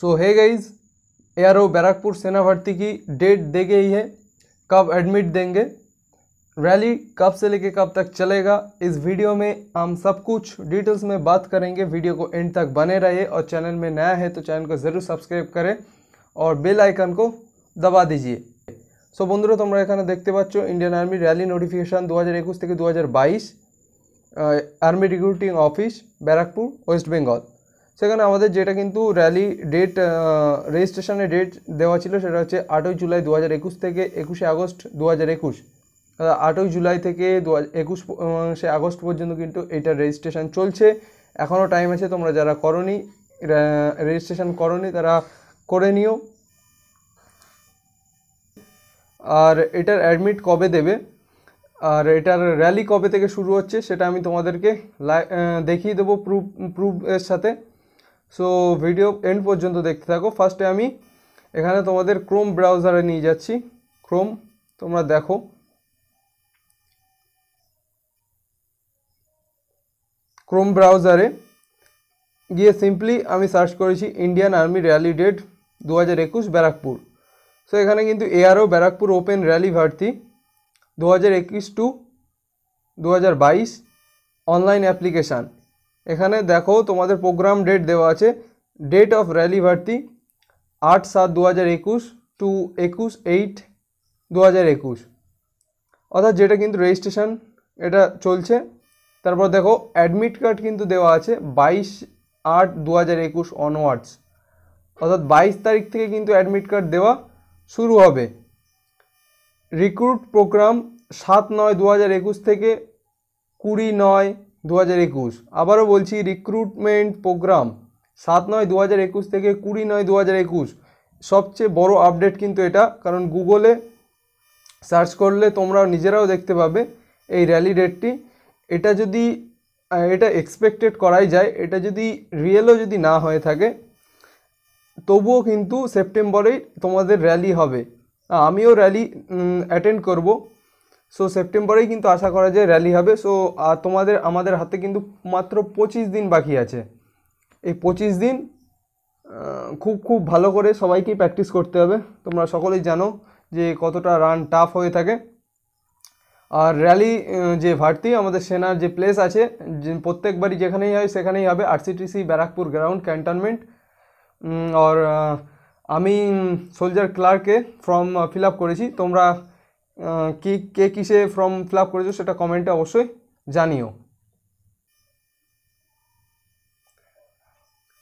सो है गाइज ओ बैरकपुर सेना भर्ती की डेट दे गई है कब एडमिट देंगे रैली कब से लेके कब तक चलेगा इस वीडियो में हम सब कुछ डिटेल्स में बात करेंगे वीडियो को एंड तक बने रहिए और चैनल में नया है तो चैनल को ज़रूर सब्सक्राइब करें और बेल आइकन को दबा दीजिए सो বন্ধুরা तुम्हारा एखे देखते इंडियन आर्मी रैली नोटिफिकेशन दो हज़ार एकुश একুশ दो हज़ार बस army recruiting office Barrackpore West Bengal সেখানে আমাদের যেটা কিন্তু র্যালি ডেট রেজিস্ট্রেশনের ডেট দেওয়া ছিল সেটা হচ্ছে আটই জুলাই দু হাজার একুশ থেকে একুশে আগস্ট দু হাজার একুশ আটই জুলাই থেকে দু একুশ সে আগস্ট পর্যন্ত কিন্তু এটা রেজিস্ট্রেশন চলছে এখনও টাইম আছে তোমরা যারা করনি রেজিস্ট্রেশন করনি তারা করে নিও আর এটার অ্যাডমিট কবে দেবে আর এটার র্যালি কবে থেকে শুরু হচ্ছে সেটা আমি তোমাদেরকে দেখিয়ে দেবো প্রুফ প্রুফের সাথে সো ভিডিও এন্ড পর্যন্ত দেখতে থাকো ফার্স্টে আমি এখানে তোমাদের ক্রোম ব্রাউজারে নিয়ে যাচ্ছি ক্রোম তোমরা দেখো ক্রোম ব্রাউজারে গিয়ে সিম্পলি আমি সার্চ করেছি ইন্ডিয়ান আর্মি র্যালি ডেট দু হাজার একুশ ব্যারাকপুর সো এখানে কিন্তু এআরও ব্যারাকপুর ওপেন র্যালি ভার্তি দু হাজার একুশ টু দু হাজার বাইশ অনলাইন অ্যাপ্লিকেশান এখানে দেখো তোমাদের প্রোগ্রাম ডেট দেওয়া আছে ডেট অফ র্যালি ভর্তি আট সাত দু হাজার একুশ টু একুশ এইট দু হাজার একুশ অর্থাৎ যেটা কিন্তু রেজিস্ট্রেশন এটা চলছে তারপর দেখো অ্যাডমিট কার্ড কিন্তু দেওয়া আছে বাইশ আট দু হাজার একুশ অনওয়ার্ডস অর্থাৎ বাইশ তারিখ থেকে কিন্তু অ্যাডমিট কার্ড দেওয়া শুরু হবে রিক্রুট প্রোগ্রাম সাত নয় দু হাজার একুশ থেকে কুড়ি নয় দু হাজার একুশ আবারও বলছি রিক্রুটমেন্ট প্রোগ্রাম সাত নয় দু হাজার একুশ থেকে কুড়ি নয় দু হাজার একুশ সবচেয়ে বড় আপডেট কিন্তু এটা কারণ গুগলে সার্চ করলে তোমরা নিজেরাও দেখতে পাবে এই র্যালি ডেটটি এটা যদি এটা এক্সপেক্টেড করাই যায় এটা যদি রিয়েলও যদি না হয়ে থাকে তবুও কিন্তু সেপ্টেম্বরেই তোমাদের র্যালি হবে আমিও র্যালি অ্যাটেন্ড করব সো সেপ্টেম্বরেই কিন্তু আশা করা যায় র্যালি হবে সো তোমাদের আমাদের হাতে কিন্তু মাত্র পঁচিশ দিন বাকি আছে এই পঁচিশ দিন খুব খুব ভালো করে সবাইকেই প্র্যাকটিস করতে হবে তোমরা সকলেই জানো যে কতটা রান টাফ হয়ে থাকে আর র্যালি যে ভারতী আমাদের সেনার যে প্লেস আছে প্রত্যেকবারই যেখানেই হয় সেখানেই হবে আরসিটিসি ব্যারাকপুর গ্রাউন্ড ক্যান্টনমেন্ট আর আমি সোলজার ক্লার্কে ফর্ম ফিল আপ করেছি তোমরা কি কে কিসে ফর্ম ফিল আপ করেছো সেটা কমেন্টে অবশ্যই জানিও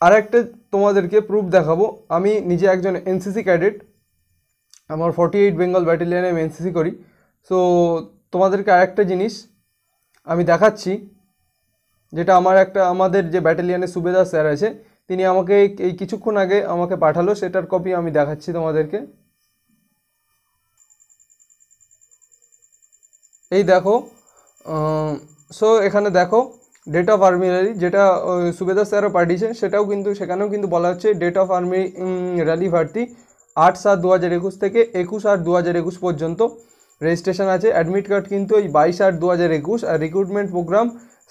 আরেকটা তোমাদেরকে প্রুফ দেখাবো আমি নিজে একজন এনসিসি ক্যাডেট আমার ফর্টি এইট বেঙ্গল ব্যাটালিয়ানে আমি এনসিসি করি সো তোমাদেরকে আরেকটা জিনিস আমি দেখাচ্ছি যেটা আমার একটা আমাদের যে ব্যাটালিয়ানের সুবেদার স্যার আছে তিনি আমাকে এই কিছুক্ষণ আগে আমাকে পাঠালো সেটার কপি আমি দেখাচ্ছি তোমাদেরকে এই দেখো সো এখানে দেখো ডেট অফ আর্মি যেটা সুবেদার স্যারও পাঠিয়েছেন সেটাও কিন্তু সেখানেও কিন্তু বলা হচ্ছে ডেট অফ আর্মি র্যালি ভর্তি আট সাত দু হাজার একুশ থেকে একুশ আট দু হাজার একুশ পর্যন্ত রেজিস্ট্রেশন আছে অ্যাডমিট কার্ড কিন্তু ওই বাইশ আট দু হাজার একুশ আর রিক্রুটমেন্ট প্রোগ্রাম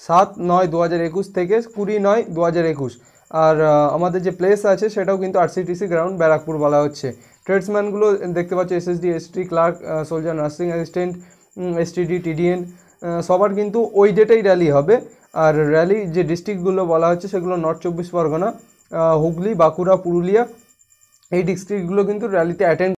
সাত নয় দু হাজার একুশ থেকে কুড়ি নয় দু হাজার একুশ আর আমাদের যে প্লেস আছে সেটাও কিন্তু আরসিটিসি গ্রাউন্ড ব্যারাকপুর বলা হচ্ছে ট্রেডসম্যানগুলো দেখতে পাচ্ছি SSD ST clerk soldier nursing assistant STD TDN সবার কিন্তু ওই ডেটেই র্যালি হবে আর র্যালি যে ডিস্ট্রিক্টগুলো বলা হচ্ছে সেগুলো নর্থ চব্বিশ পরগনা হুগলি বাঁকুড়া পুরুলিয়া এই ডিস্ট্রিক্টগুলো কিন্তু র্যালিতে অ্যাটেন্ড